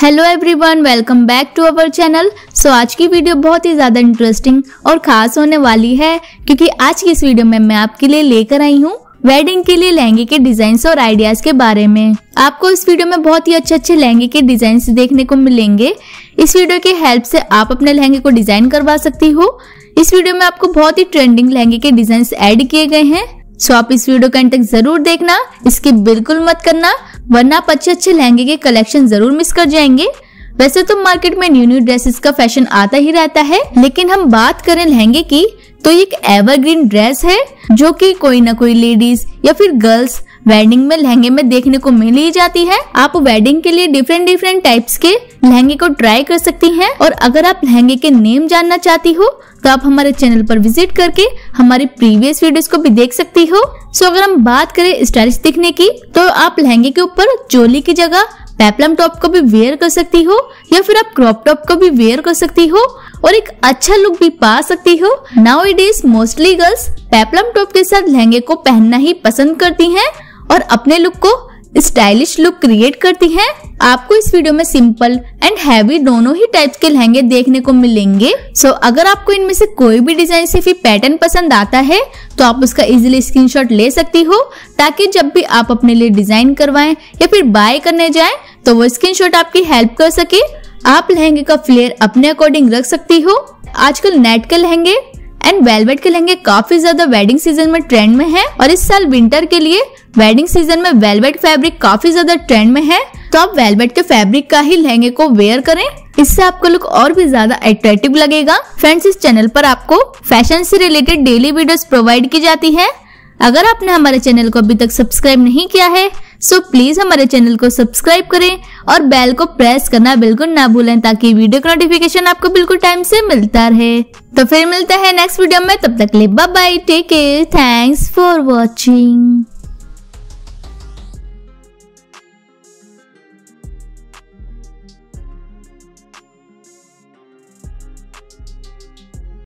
hello everyone welcome back to our channel so आज की video बहुत ही ज़्यादा इंटरेस्टिंग और ख़ास होने वाली है क्योंकि आज की इस वीडियो में मैं आपके लिए लेकर आई हूँ वेडिंग के लिए लहंगे के डिजाइन और आइडियाज के बारे में आपको इस वीडियो में बहुत ही अच्छे अच्छे लहंगे के डिजाइन देखने को मिलेंगे इस वीडियो के हेल्प से आप अपने लहंगे को डिजाइन करवा सकती हो इस वीडियो में आपको बहुत ही ट्रेंडिंग लहंगे के डिजाइन एड किए गए हैं सो आप इस वीडियो का अंत तक जरूर देखना इसकी बिल्कुल मत करना वरना आप अच्छे अच्छे लहंगे के कलेक्शन जरूर मिस कर जाएंगे वैसे तो मार्केट में न्यू न्यू ड्रेसेस का फैशन आता ही रहता है लेकिन हम बात करें लहंगे की तो एक एवरग्रीन ड्रेस है जो कि कोई ना कोई लेडीज या फिर गर्ल्स वेडिंग में लहंगे में देखने को मिल ही जाती है आप वेडिंग के लिए डिफरेंट डिफरेंट टाइप्स के लहंगे को ट्राई कर सकती हैं और अगर आप लहंगे के नेम जानना चाहती हो तो आप हमारे चैनल पर विजिट करके हमारी प्रीवियस वीडियोस को भी देख सकती हो सो अगर हम बात करें स्टाइलिश दिखने की तो आप लहंगे के ऊपर चोली की जगह पेपलम टॉप को भी वेयर कर सकती हो या फिर आप क्रॉप टॉप को भी वेयर कर सकती हो और एक अच्छा लुक भी पा सकती हो now it is mostly girls peplum top के साथ लहंगे को पहनना ही पसंद करती हैं और अपने लुक को स्टाइलिश लुक क्रिएट करती हैं आपको इस वीडियो में सिंपल एंड हैवी दोनों ही टाइप के लहंगे देखने को मिलेंगे सो so, अगर आपको इनमें से कोई भी डिजाइन सिर्फ ही पैटर्न पसंद आता है तो आप उसका इजीली स्क्रीनशॉट ले सकती हो ताकि जब भी आप अपने लिए डिजाइन करवाएं या फिर बाय करने जाएं तो वो स्क्रीनशॉट आपकी हेल्प कर सके आप लहंगे का फ्लेयर अपने अकॉर्डिंग रख सकती हो आजकल नेट के लहंगे एंड वेलवेट के लहंगे काफी ज्यादा वेडिंग सीजन में ट्रेंड में है और इस साल विंटर के लिए वेडिंग सीजन में वेलवेट फैब्रिक काफी ज्यादा ट्रेंड में है तो आप वेलवेट के फैब्रिक का ही लहंगे को वेयर करें इससे आपका लुक और भी ज्यादा अट्रैक्टिव लगेगा फ्रेंड्स इस चैनल पर आपको फैशन से रिलेटेड डेली वीडियोस प्रोवाइड की जाती है अगर आपने हमारे चैनल को अभी तक सब्सक्राइब नहीं किया है सो प्लीज हमारे चैनल को सब्सक्राइब करें और बेल को प्रेस करना बिल्कुल ना भूलें ताकि वीडियो का नोटिफिकेशन आपको बिल्कुल टाइम से मिलता रहे तो फिर मिलता है नेक्स्ट वीडियो में तब तक ले bye take care thanks for watching